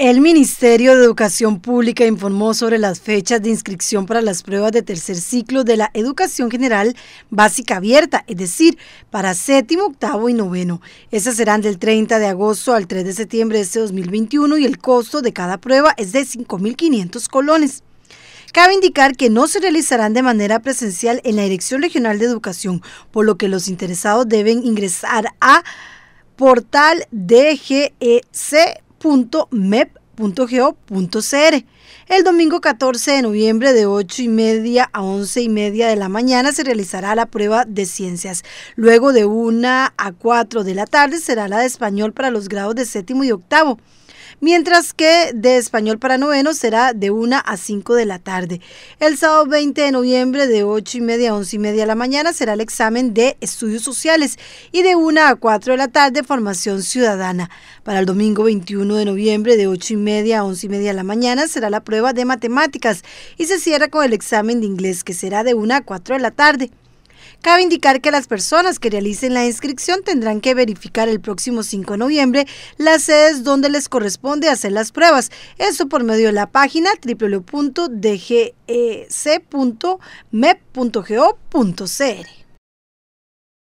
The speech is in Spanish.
El Ministerio de Educación Pública informó sobre las fechas de inscripción para las pruebas de tercer ciclo de la Educación General Básica Abierta, es decir, para séptimo, octavo y noveno. Esas serán del 30 de agosto al 3 de septiembre de este 2021 y el costo de cada prueba es de 5.500 colones. Cabe indicar que no se realizarán de manera presencial en la Dirección Regional de Educación, por lo que los interesados deben ingresar a portal DGEC www.mep.go.cr. El domingo 14 de noviembre de 8 y media a 11 y media de la mañana se realizará la prueba de ciencias. Luego de 1 a 4 de la tarde será la de español para los grados de séptimo y octavo mientras que de español para noveno será de 1 a 5 de la tarde. El sábado 20 de noviembre de 8 y media a 11 y media de la mañana será el examen de estudios sociales y de 1 a 4 de la tarde formación ciudadana. Para el domingo 21 de noviembre de 8 y media a 11 y media de la mañana será la prueba de matemáticas y se cierra con el examen de inglés que será de 1 a 4 de la tarde. Cabe indicar que las personas que realicen la inscripción tendrán que verificar el próximo 5 de noviembre las sedes donde les corresponde hacer las pruebas. Eso por medio de la página www.dgec.mep.go.cr.